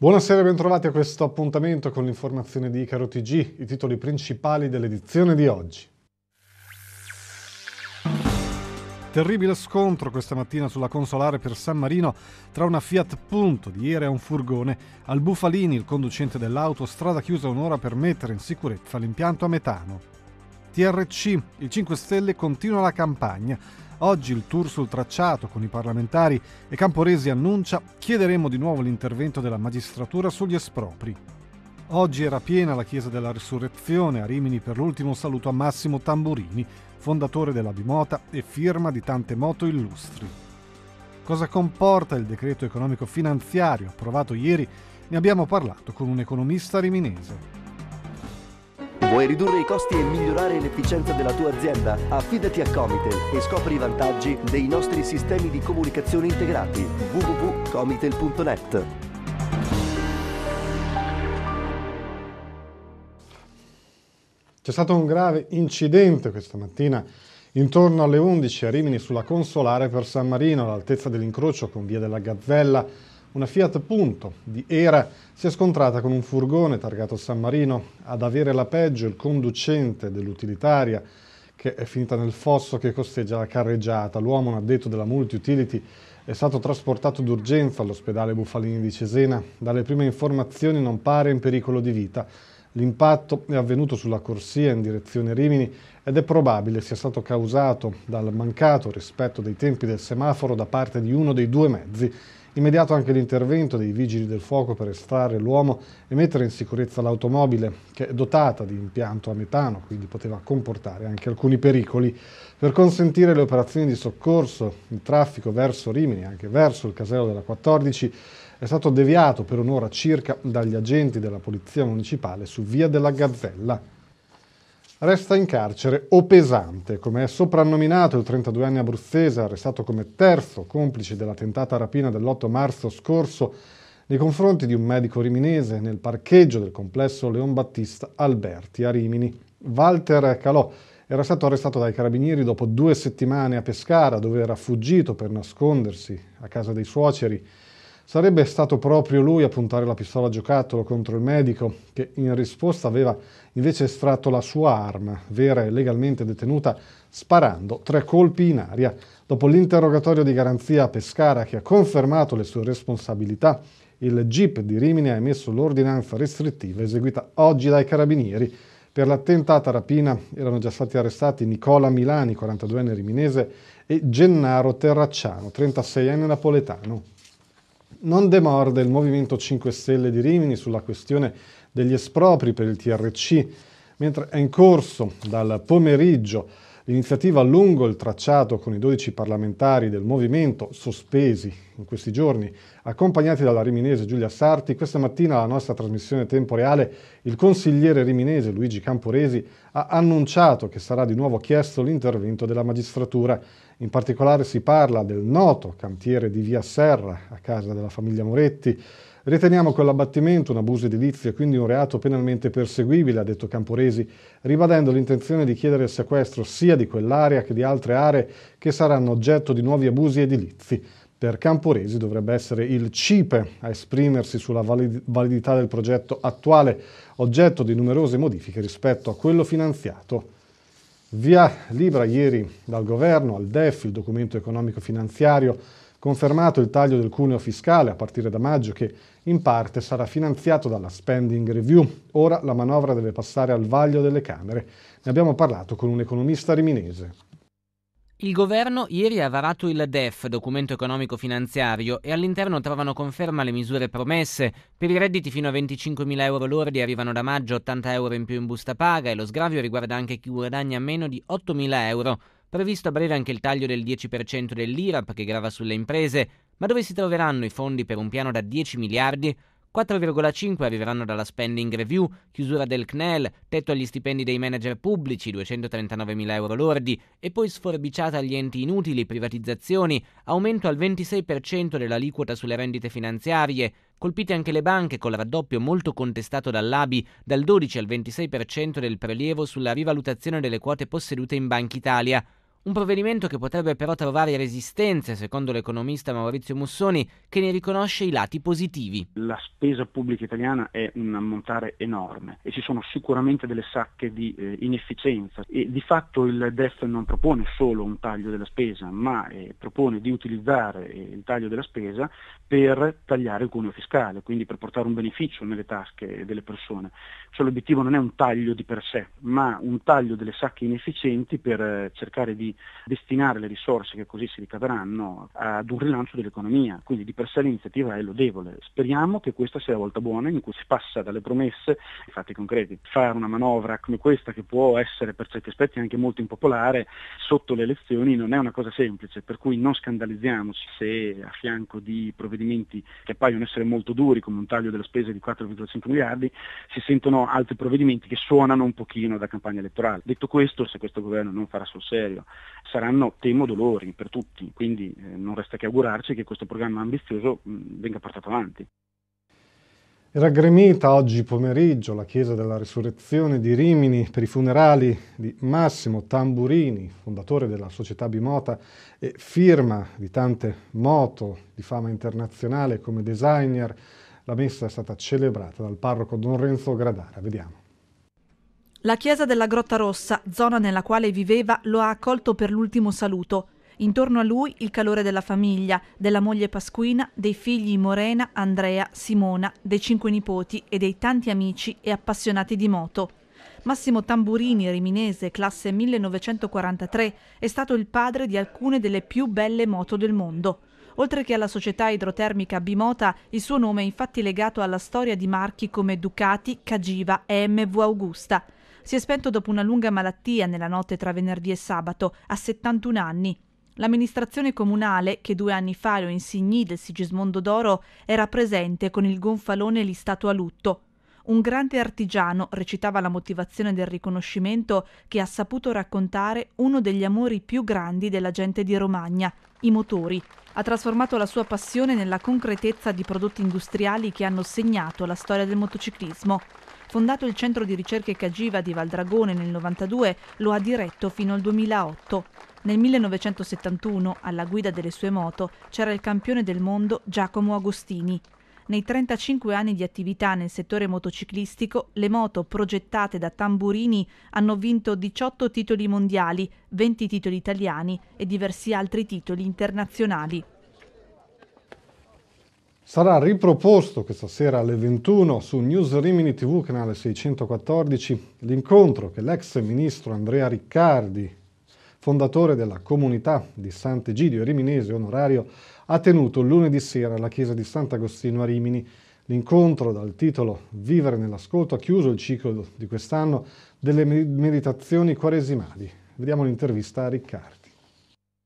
Buonasera e bentrovati a questo appuntamento con l'informazione di Icaro TG, i titoli principali dell'edizione di oggi. Terribile scontro questa mattina sulla consolare per San Marino tra una Fiat Punto di ieri e un furgone. Al Bufalini, il conducente dell'auto, strada chiusa un'ora per mettere in sicurezza l'impianto a metano. TRC, il 5 Stelle continua la campagna. Oggi il tour sul tracciato con i parlamentari e Camporesi annuncia chiederemo di nuovo l'intervento della magistratura sugli espropri. Oggi era piena la Chiesa della Risurrezione a Rimini per l'ultimo saluto a Massimo Tamburini, fondatore della Bimota e firma di tante moto illustri. Cosa comporta il decreto economico finanziario approvato ieri? Ne abbiamo parlato con un economista riminese. Vuoi ridurre i costi e migliorare l'efficienza della tua azienda? Affidati a Comitel e scopri i vantaggi dei nostri sistemi di comunicazione integrati www.comitel.net. C'è stato un grave incidente questa mattina intorno alle 11 a Rimini sulla Consolare per San Marino all'altezza dell'incrocio con Via della Gazzella una Fiat Punto di Era si è scontrata con un furgone targato San Marino. Ad avere la peggio il conducente dell'utilitaria che è finita nel fosso che costeggia la carreggiata. L'uomo, un addetto della multi-utility, è stato trasportato d'urgenza all'ospedale Bufalini di Cesena. Dalle prime informazioni non pare in pericolo di vita. L'impatto è avvenuto sulla corsia in direzione Rimini ed è probabile sia stato causato dal mancato rispetto dei tempi del semaforo da parte di uno dei due mezzi Immediato anche l'intervento dei vigili del fuoco per estrarre l'uomo e mettere in sicurezza l'automobile, che è dotata di impianto a metano, quindi poteva comportare anche alcuni pericoli. Per consentire le operazioni di soccorso, il traffico verso Rimini, anche verso il casello della 14, è stato deviato per un'ora circa dagli agenti della Polizia Municipale su Via della Gazzella, resta in carcere O Pesante, come è soprannominato il 32 anni abruzzese arrestato come terzo complice della tentata rapina dell'8 marzo scorso nei confronti di un medico riminese nel parcheggio del complesso Leon Battista Alberti a Rimini. Walter Calò era stato arrestato dai carabinieri dopo due settimane a Pescara, dove era fuggito per nascondersi a casa dei suoceri Sarebbe stato proprio lui a puntare la pistola a giocattolo contro il medico, che in risposta aveva invece estratto la sua arma, vera e legalmente detenuta, sparando tre colpi in aria. Dopo l'interrogatorio di garanzia a Pescara, che ha confermato le sue responsabilità, il GIP di Rimini ha emesso l'ordinanza restrittiva eseguita oggi dai carabinieri. Per l'attentata rapina erano già stati arrestati Nicola Milani, 42enne riminese, e Gennaro Terracciano, 36enne napoletano non demorde il Movimento 5 Stelle di Rimini sulla questione degli espropri per il TRC, mentre è in corso dal pomeriggio L'iniziativa lungo il tracciato con i 12 parlamentari del movimento sospesi in questi giorni, accompagnati dalla riminese Giulia Sarti, questa mattina alla nostra trasmissione Tempo Reale il consigliere riminese Luigi Camporesi ha annunciato che sarà di nuovo chiesto l'intervento della magistratura. In particolare si parla del noto cantiere di Via Serra a casa della famiglia Moretti, Riteniamo quell'abbattimento un abuso edilizio e quindi un reato penalmente perseguibile, ha detto Camporesi, ribadendo l'intenzione di chiedere il sequestro sia di quell'area che di altre aree che saranno oggetto di nuovi abusi edilizi. Per Camporesi dovrebbe essere il CIPE a esprimersi sulla validità del progetto attuale, oggetto di numerose modifiche rispetto a quello finanziato. Via libera ieri dal governo al DEF, il documento economico finanziario, confermato il taglio del cuneo fiscale a partire da maggio che in parte sarà finanziato dalla spending review. Ora la manovra deve passare al vaglio delle Camere. Ne abbiamo parlato con un economista riminese. Il governo ieri ha varato il DEF, documento economico finanziario, e all'interno trovano conferma le misure promesse. Per i redditi fino a 25.000 euro lordi arrivano da maggio 80 euro in più in busta paga e lo sgravio riguarda anche chi guadagna meno di 8.000 euro. Previsto a breve anche il taglio del 10% dell'IRAP che grava sulle imprese, ma dove si troveranno i fondi per un piano da 10 miliardi? 4,5 arriveranno dalla spending review, chiusura del CNEL, tetto agli stipendi dei manager pubblici, 239 mila euro lordi, e poi sforbiciata agli enti inutili, privatizzazioni, aumento al 26% dell'aliquota sulle rendite finanziarie, colpite anche le banche col raddoppio molto contestato dall'ABI dal 12 al 26% del prelievo sulla rivalutazione delle quote possedute in Banca Italia. Un provvedimento che potrebbe però trovare resistenze, secondo l'economista Maurizio Mussoni, che ne riconosce i lati positivi. La spesa pubblica italiana è un ammontare enorme e ci sono sicuramente delle sacche di eh, inefficienza e di fatto il DEF non propone solo un taglio della spesa, ma eh, propone di utilizzare eh, il taglio della spesa per tagliare il cuneo fiscale, quindi per portare un beneficio nelle tasche delle persone. Cioè l'obiettivo non è un taglio di per sé, ma un taglio delle sacche inefficienti per eh, cercare di destinare le risorse che così si ricaveranno ad un rilancio dell'economia. Quindi di per sé l'iniziativa è lodevole. Speriamo che questa sia la volta buona in cui si passa dalle promesse ai fatti concreti. Fare una manovra come questa, che può essere per certi aspetti anche molto impopolare, sotto le elezioni non è una cosa semplice, per cui non scandalizziamoci se a fianco di provvedimenti che appaiono essere molto duri, come un taglio della spesa di 4,5 miliardi, si sentono altri provvedimenti che suonano un pochino da campagna elettorale. Detto questo, se questo governo non farà sul serio saranno, temo, dolori per tutti, quindi eh, non resta che augurarci che questo programma ambizioso mh, mm, venga portato avanti. Era gremita oggi pomeriggio la Chiesa della Risurrezione di Rimini per i funerali di Massimo Tamburini, fondatore della società Bimota e firma di tante moto di fama internazionale come designer. La messa è stata celebrata dal parroco Don Renzo Gradara. Vediamo. La chiesa della Grotta Rossa, zona nella quale viveva, lo ha accolto per l'ultimo saluto. Intorno a lui il calore della famiglia, della moglie Pasquina, dei figli Morena, Andrea, Simona, dei cinque nipoti e dei tanti amici e appassionati di moto. Massimo Tamburini, riminese, classe 1943, è stato il padre di alcune delle più belle moto del mondo. Oltre che alla società idrotermica Bimota, il suo nome è infatti legato alla storia di marchi come Ducati, Cagiva e MV Augusta. Si è spento dopo una lunga malattia nella notte tra venerdì e sabato, a 71 anni. L'amministrazione comunale, che due anni fa lo insignì del Sigismondo d'Oro, era presente con il gonfalone listato a lutto. Un grande artigiano recitava la motivazione del riconoscimento che ha saputo raccontare uno degli amori più grandi della gente di Romagna, i motori. Ha trasformato la sua passione nella concretezza di prodotti industriali che hanno segnato la storia del motociclismo. Fondato il centro di ricerche Cagiva di Valdragone nel 92, lo ha diretto fino al 2008. Nel 1971, alla guida delle sue moto, c'era il campione del mondo Giacomo Agostini. Nei 35 anni di attività nel settore motociclistico, le moto progettate da Tamburini hanno vinto 18 titoli mondiali, 20 titoli italiani e diversi altri titoli internazionali sarà riproposto questa sera alle 21 su News Rimini TV, canale 614, l'incontro che l'ex ministro Andrea Riccardi, fondatore della comunità di Sant'Egidio Riminese onorario, ha tenuto lunedì sera alla chiesa di Sant'Agostino a Rimini. L'incontro dal titolo Vivere nell'ascolto ha chiuso il ciclo di quest'anno delle meditazioni quaresimali. Vediamo l'intervista a Riccardi.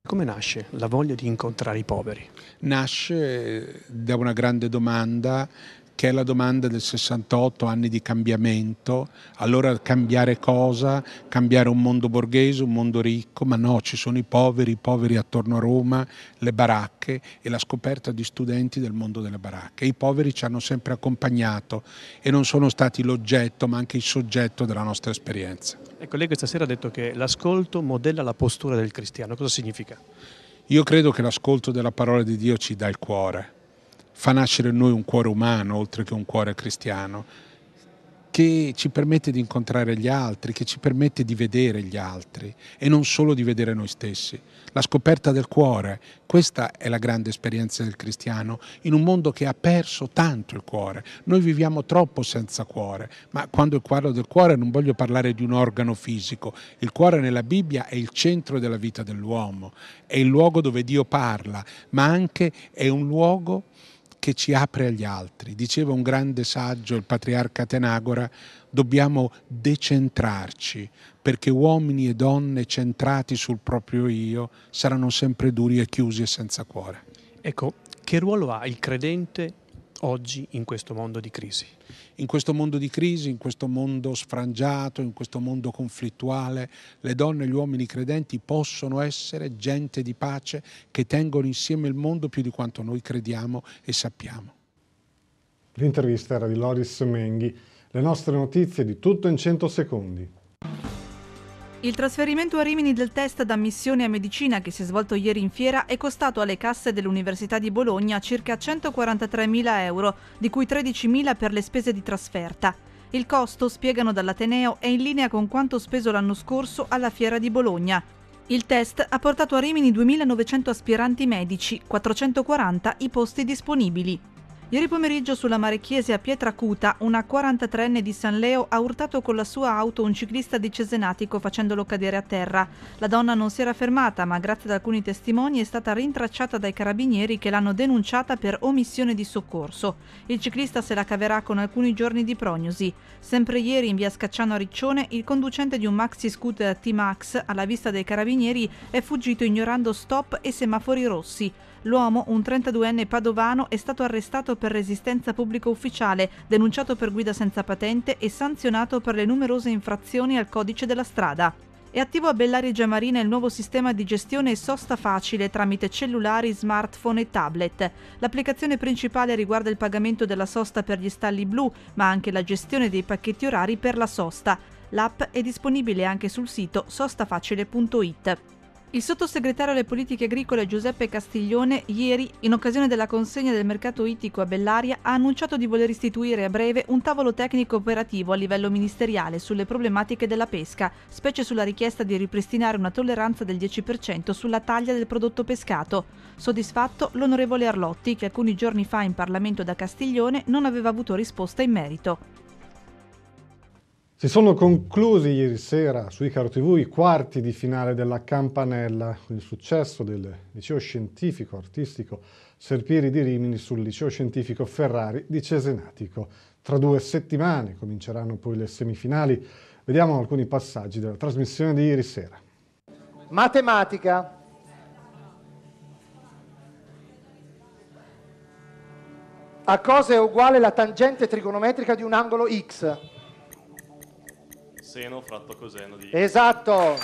Come nasce la voglia di incontrare i poveri? Nasce da una grande domanda che è la domanda del 68 anni di cambiamento, allora cambiare cosa? Cambiare un mondo borghese, un mondo ricco, ma no, ci sono i poveri, i poveri attorno a Roma, le baracche e la scoperta di studenti del mondo delle baracche. I poveri ci hanno sempre accompagnato e non sono stati l'oggetto ma anche il soggetto della nostra esperienza. Ecco, lei questa sera ha detto che l'ascolto modella la postura del cristiano, cosa significa? Io credo che l'ascolto della parola di Dio ci dà il cuore fa nascere in noi un cuore umano oltre che un cuore cristiano, che ci permette di incontrare gli altri, che ci permette di vedere gli altri e non solo di vedere noi stessi. La scoperta del cuore, questa è la grande esperienza del cristiano in un mondo che ha perso tanto il cuore. Noi viviamo troppo senza cuore, ma quando parlo del cuore non voglio parlare di un organo fisico. Il cuore nella Bibbia è il centro della vita dell'uomo, è il luogo dove Dio parla, ma anche è un luogo che ci apre agli altri. Diceva un grande saggio, il patriarca Atenagora, dobbiamo decentrarci, perché uomini e donne centrati sul proprio io saranno sempre duri e chiusi e senza cuore. Ecco, che ruolo ha il credente oggi in questo mondo di crisi? In questo mondo di crisi, in questo mondo sfrangiato, in questo mondo conflittuale, le donne e gli uomini credenti possono essere gente di pace che tengono insieme il mondo più di quanto noi crediamo e sappiamo. L'intervista era di Loris Menghi. Le nostre notizie di tutto in 100 secondi. Il trasferimento a Rimini del test d'ammissione a medicina che si è svolto ieri in fiera è costato alle casse dell'Università di Bologna circa 143.000 euro, di cui 13.000 per le spese di trasferta. Il costo, spiegano dall'Ateneo, è in linea con quanto speso l'anno scorso alla fiera di Bologna. Il test ha portato a Rimini 2.900 aspiranti medici, 440 i posti disponibili. Ieri pomeriggio sulla Mare Chiese a Pietracuta, una 43enne di San Leo ha urtato con la sua auto un ciclista di Cesenatico facendolo cadere a terra. La donna non si era fermata, ma grazie ad alcuni testimoni è stata rintracciata dai carabinieri che l'hanno denunciata per omissione di soccorso. Il ciclista se la caverà con alcuni giorni di prognosi. Sempre ieri in via Scacciano a Riccione, il conducente di un maxi scooter T-Max alla vista dei carabinieri è fuggito ignorando stop e semafori rossi. L'uomo, un 32enne padovano, è stato arrestato per resistenza pubblico ufficiale, denunciato per guida senza patente e sanzionato per le numerose infrazioni al codice della strada. È attivo a Bellari Giamarina il nuovo sistema di gestione e sosta facile tramite cellulari, smartphone e tablet. L'applicazione principale riguarda il pagamento della sosta per gli stalli blu, ma anche la gestione dei pacchetti orari per la sosta. L'app è disponibile anche sul sito sostafacile.it. Il sottosegretario alle politiche agricole Giuseppe Castiglione ieri, in occasione della consegna del mercato ittico a Bellaria, ha annunciato di voler istituire a breve un tavolo tecnico operativo a livello ministeriale sulle problematiche della pesca, specie sulla richiesta di ripristinare una tolleranza del 10% sulla taglia del prodotto pescato. Soddisfatto l'onorevole Arlotti, che alcuni giorni fa in Parlamento da Castiglione non aveva avuto risposta in merito. Si sono conclusi ieri sera su Icaro TV i quarti di finale della Campanella, con il successo del liceo scientifico artistico Serpieri di Rimini sul liceo scientifico Ferrari di Cesenatico. Tra due settimane cominceranno poi le semifinali. Vediamo alcuni passaggi della trasmissione di ieri sera. Matematica. A cosa è uguale la tangente trigonometrica di un angolo x? seno fratto coseno di... Esatto!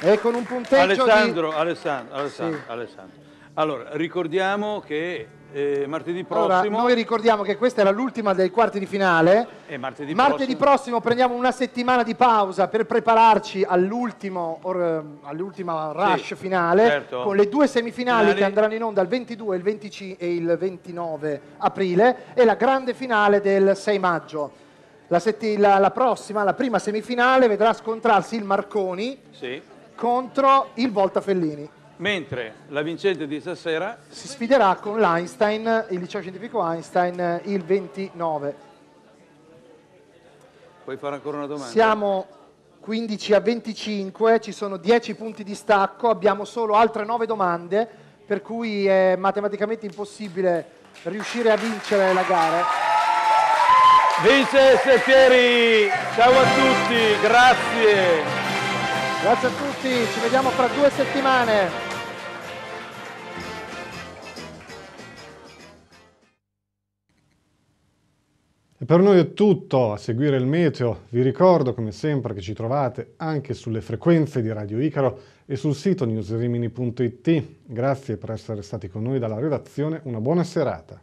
E con un punteggio Alessandro, di... Alessandro, Alessandro, sì. Alessandro. Allora, ricordiamo che eh, martedì prossimo. Allora, noi ricordiamo che questa era l'ultima dei quarti di finale. E eh, martedì, martedì prossimo. prossimo. prendiamo una settimana di pausa per prepararci eh, all'ultima rush sì, finale certo. con le due semifinali Finali. che andranno in onda il 22 il 25 e il 29 aprile e la grande finale del 6 maggio. La, la, la prossima, la prima semifinale vedrà scontrarsi il Marconi sì. contro il Volta Fellini mentre la vincente di stasera si sfiderà con l'Einstein, il liceo scientifico Einstein, il 29. Puoi fare ancora una domanda? Siamo 15 a 25, ci sono 10 punti di stacco, abbiamo solo altre 9 domande, per cui è matematicamente impossibile riuscire a vincere la gara. Vince Settieri, ciao a tutti, grazie. Grazie a tutti, ci vediamo fra due settimane. E per noi è tutto a seguire il meteo. Vi ricordo come sempre che ci trovate anche sulle frequenze di Radio Icaro e sul sito newsrimini.it. Grazie per essere stati con noi dalla redazione. Una buona serata.